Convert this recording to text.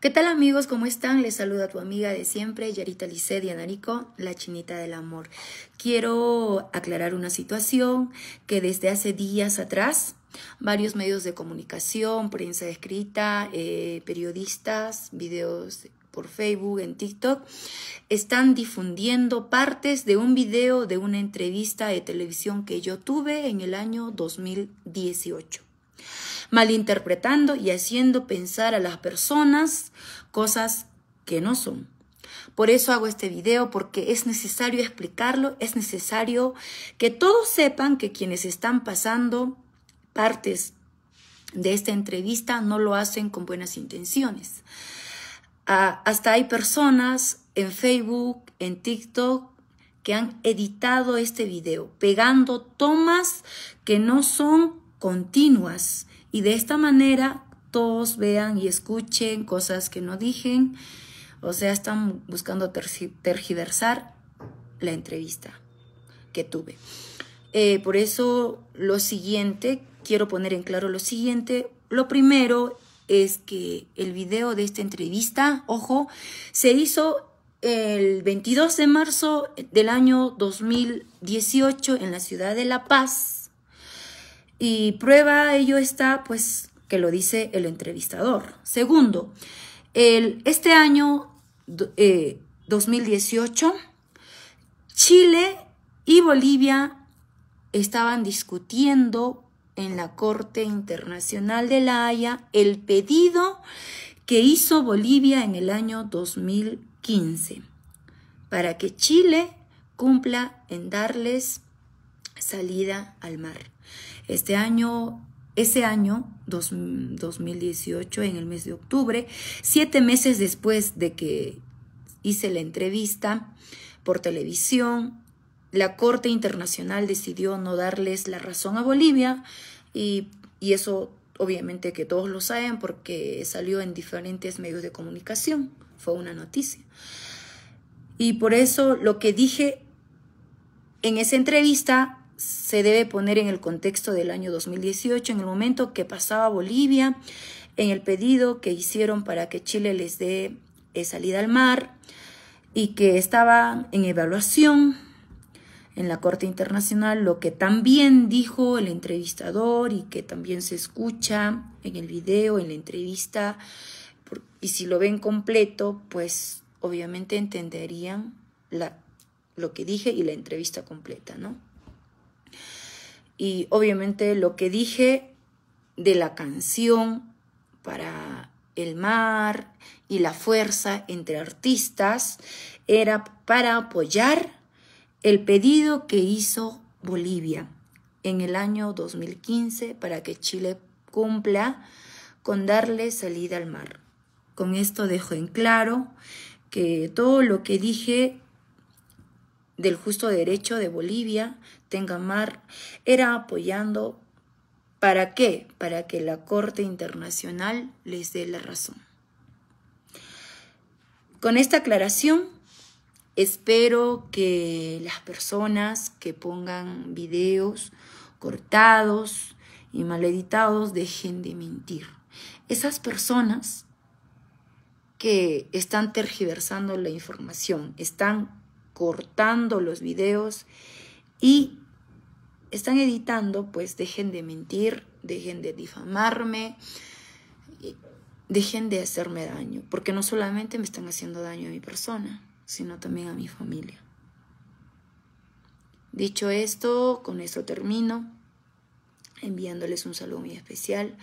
¿Qué tal amigos? ¿Cómo están? Les saluda tu amiga de siempre, Yarita Licedia Narico, la chinita del amor. Quiero aclarar una situación que desde hace días atrás varios medios de comunicación, prensa escrita, eh, periodistas, videos por Facebook, en TikTok, están difundiendo partes de un video de una entrevista de televisión que yo tuve en el año 2018 malinterpretando y haciendo pensar a las personas cosas que no son. Por eso hago este video, porque es necesario explicarlo, es necesario que todos sepan que quienes están pasando partes de esta entrevista no lo hacen con buenas intenciones. Ah, hasta hay personas en Facebook, en TikTok, que han editado este video, pegando tomas que no son continuas y de esta manera todos vean y escuchen cosas que no dicen, o sea, están buscando tergiversar la entrevista que tuve. Eh, por eso lo siguiente, quiero poner en claro lo siguiente. Lo primero es que el video de esta entrevista, ojo, se hizo el 22 de marzo del año 2018 en la ciudad de La Paz, y prueba ello está, pues, que lo dice el entrevistador. Segundo, el, este año 2018, eh, Chile y Bolivia estaban discutiendo en la Corte Internacional de la Haya el pedido que hizo Bolivia en el año 2015 para que Chile cumpla en darles salida al mar. Este año, ese año, 2018, en el mes de octubre, siete meses después de que hice la entrevista por televisión, la Corte Internacional decidió no darles la razón a Bolivia y, y eso obviamente que todos lo saben porque salió en diferentes medios de comunicación, fue una noticia. Y por eso lo que dije en esa entrevista se debe poner en el contexto del año 2018, en el momento que pasaba Bolivia, en el pedido que hicieron para que Chile les dé eh, salida al mar y que estaba en evaluación en la Corte Internacional, lo que también dijo el entrevistador y que también se escucha en el video, en la entrevista, y si lo ven completo, pues obviamente entenderían la, lo que dije y la entrevista completa, ¿no? y obviamente lo que dije de la canción para el mar y la fuerza entre artistas era para apoyar el pedido que hizo Bolivia en el año 2015 para que Chile cumpla con darle salida al mar. Con esto dejo en claro que todo lo que dije del justo derecho de Bolivia, mar, era apoyando ¿Para qué? Para que la Corte Internacional les dé la razón. Con esta aclaración, espero que las personas que pongan videos cortados y mal editados dejen de mentir. Esas personas que están tergiversando la información, están cortando los videos y están editando, pues dejen de mentir, dejen de difamarme, dejen de hacerme daño, porque no solamente me están haciendo daño a mi persona, sino también a mi familia. Dicho esto, con esto termino, enviándoles un saludo muy especial.